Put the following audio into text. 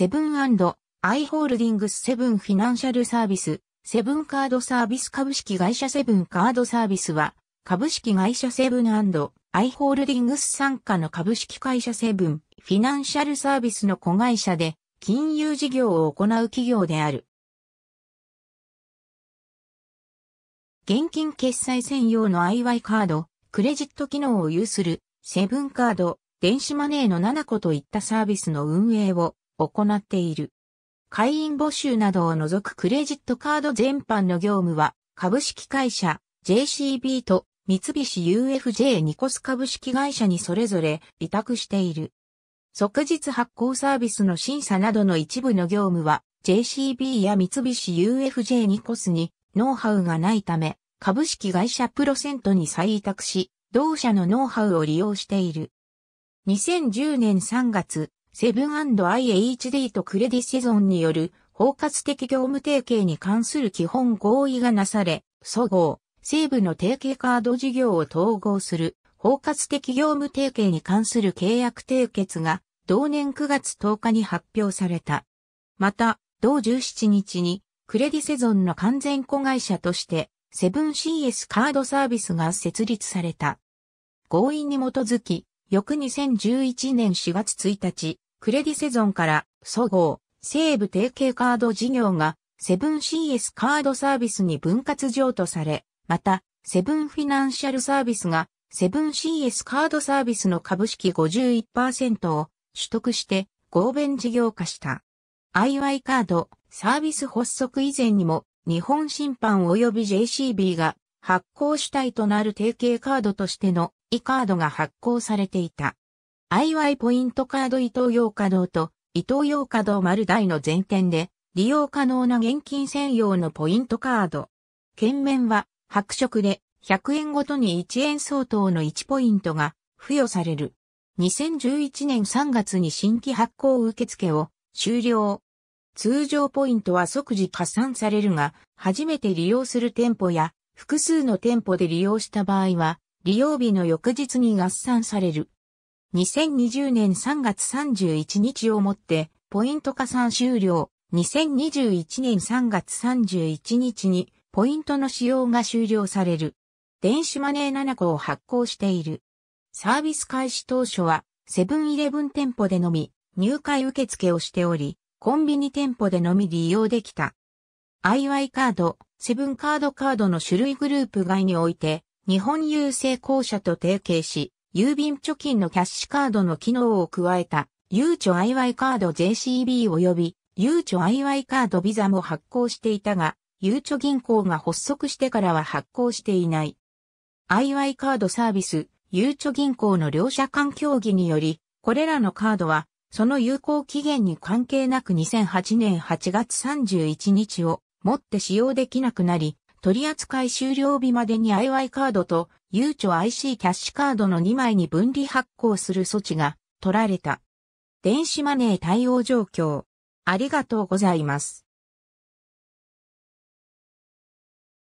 セブンアイ・ホールディングスセブンフィナンシャルサービス、セブンカードサービス株式会社セブンカードサービスは、株式会社セブンアイ・ホールディングス傘下の株式会社セブンフィナンシャルサービスの子会社で、金融事業を行う企業である。現金決済専用の IY カード、クレジット機能を有するセブンカード、電子マネーの7個といったサービスの運営を行っている。会員募集などを除くクレジットカード全般の業務は、株式会社 JCB と三菱 UFJ ニコス株式会社にそれぞれ委託している。即日発行サービスの審査などの一部の業務は JCB や三菱 UFJ ニコスにノウハウがないため株式会社プロセントに再委託し同社のノウハウを利用している。2010年3月、セブン &IHD とクレディシゾンによる包括的業務提携に関する基本合意がなされ、そごう、西部の提携カード事業を統合する包括的業務提携に関する契約締結が同年9月10日に発表された。また、同17日にクレディセゾンの完全子会社としてセブン CS カードサービスが設立された。合意に基づき、翌2011年4月1日、クレディセゾンから、総合、西部提携カード事業が、セブン CS カードサービスに分割譲渡され、また、セブンフィナンシャルサービスが、セブン CS カードサービスの株式51%を取得して、合弁事業化した。IY カード、サービス発足以前にも、日本審判及び JCB が発行主体となる提携カードとしての E カードが発行されていた。IY ポイントカード伊東洋華堂と伊東洋華堂丸大の全店で利用可能な現金専用のポイントカード。券面は白色で100円ごとに1円相当の1ポイントが付与される。2011年3月に新規発行受付を終了。通常ポイントは即時加算されるが、初めて利用する店舗や複数の店舗で利用した場合は、利用日の翌日に合算される。2020年3月31日をもって、ポイント加算終了。2021年3月31日に、ポイントの使用が終了される。電子マネー7個を発行している。サービス開始当初は、セブンイレブン店舗でのみ、入会受付をしており、コンビニ店舗でのみ利用できた。IY カード、セブンカードカードの種類グループ外において、日本郵政公社と提携し、郵便貯金のキャッシュカードの機能を加えた、ゆうちょ IY カード JCB 及び、ゆうちょ IY カードビザも発行していたが、ゆうちょ銀行が発足してからは発行していない。IY カードサービス、ゆうちょ銀行の両社間協議により、これらのカードは、その有効期限に関係なく2008年8月31日をもって使用できなくなり、取扱終了日までに IY カードとゆうちょ IC キャッシュカードの2枚に分離発行する措置が取られた。電子マネー対応状況。ありがとうございます。